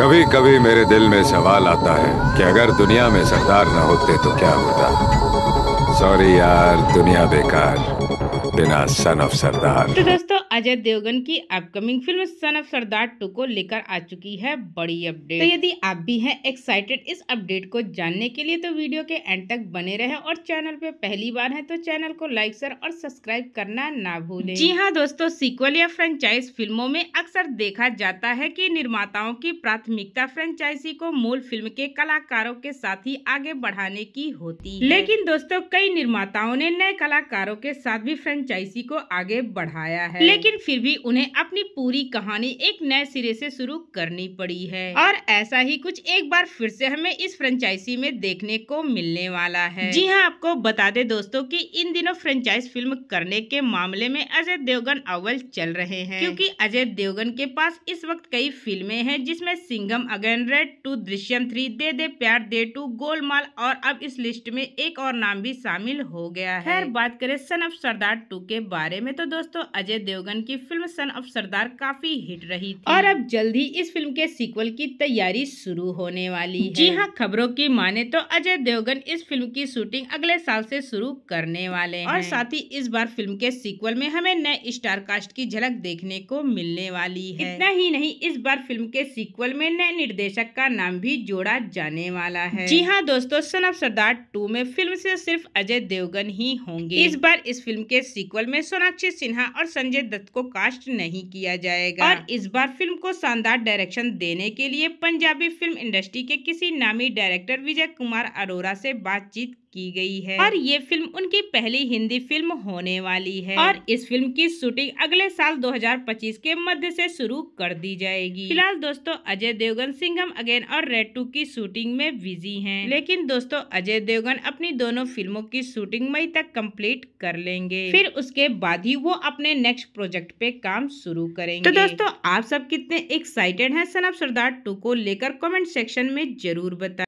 कभी कभी मेरे दिल में सवाल आता है कि अगर दुनिया में सरदार न होते तो क्या होता सॉरी यार दुनिया बेकार बिना सन ऑफ सरदार तो दोस्तों अजय देवगन की upcoming film son of Sardaar two को लेकर आ चुकी है बड़ी अपडेट तो यदि आप भी हैं एक्साइटेड इस अपडेट को जानने के लिए तो वीडियो के एंड तक बने रहें और चैनल पे पहली बार है तो चैनल को लाइक शेयर और सब्सक्राइब करना ना भूलें जी हाँ दोस्तों सीक्वल या फ्रेंचाइज फिल्मों में अक्सर देखा जाता है की निर्माताओं की प्राथमिकता फ्रेंचाइजी को मूल फिल्म के कलाकारों के साथ ही आगे बढ़ाने की होती है लेकिन दोस्तों कई निर्माताओं ने नए कलाकारों के साथ भी फ्रेंचाइजी को आगे बढ़ाया है लेकिन फिर भी उन्हें अपनी पूरी कहानी एक नए सिरे से शुरू करनी पड़ी है और ऐसा ही कुछ एक बार फिर से हमें इस फ्रेंचाइजी में देखने को मिलने वाला है जी हाँ आपको बता दे दोस्तों की इन दिनों फ्रेंचाइज फिल्म करने के मामले में अजय देवगन अव्वल चल रहे हैं क्योंकि अजय देवगन के पास इस वक्त कई फिल्में हैं जिसमें Singham again raid two Drishyam three De De Pyaar De to Golmaal और अब इस लिस्ट में एक और नाम भी शामिल हो गया है खैर बात करें सन ऑफ सरदार टू के बारे में तो दोस्तों अजय देवगन देवगन की फिल्म सन ऑफ सरदार काफी हिट रही थी और अब जल्द ही इस फिल्म के सीक्वल की तैयारी शुरू होने वाली है जी हाँ खबरों की माने तो अजय देवगन इस फिल्म की शूटिंग अगले साल से शुरू करने वाले हैं और साथ ही इस बार फिल्म के सीक्वल में हमें नए स्टार कास्ट की झलक देखने को मिलने वाली है इतना ही नहीं इस बार फिल्म के सीक्वल में नए निर्देशक का नाम भी जोड़ा जाने वाला है जी हाँ दोस्तों सन ऑफ सरदार टू में फिल्म ऐसी सिर्फ अजय देवगन ही होंगे इस बार इस फिल्म के सीक्वल में सोनाक्षी सिन्हा और संजय दत्त दत्त को कास्ट नहीं किया जाएगा और इस बार फिल्म को शानदार डायरेक्शन देने के लिए पंजाबी फिल्म इंडस्ट्री के किसी नामी डायरेक्टर विजय कुमार अरोरा से बातचीत की गई है और ये फिल्म उनकी पहली हिंदी फिल्म होने वाली है और इस फिल्म की शूटिंग अगले साल 2025 के मध्य से शुरू कर दी जाएगी फिलहाल दोस्तों अजय देवगन सिंघम अगेन और रेड टू की शूटिंग में बिजी हैं लेकिन दोस्तों अजय देवगन अपनी दोनों फिल्मों की शूटिंग मई तक कंप्लीट कर लेंगे फिर उसके बाद ही वो अपने नेक्स्ट प्रोजेक्ट प्रोजेक्ट पे काम शुरू करेंगे तो दोस्तों आप सब कितने एक्साइटेड हैं सनब सरदार टू को लेकर कमेंट सेक्शन में जरूर बताएं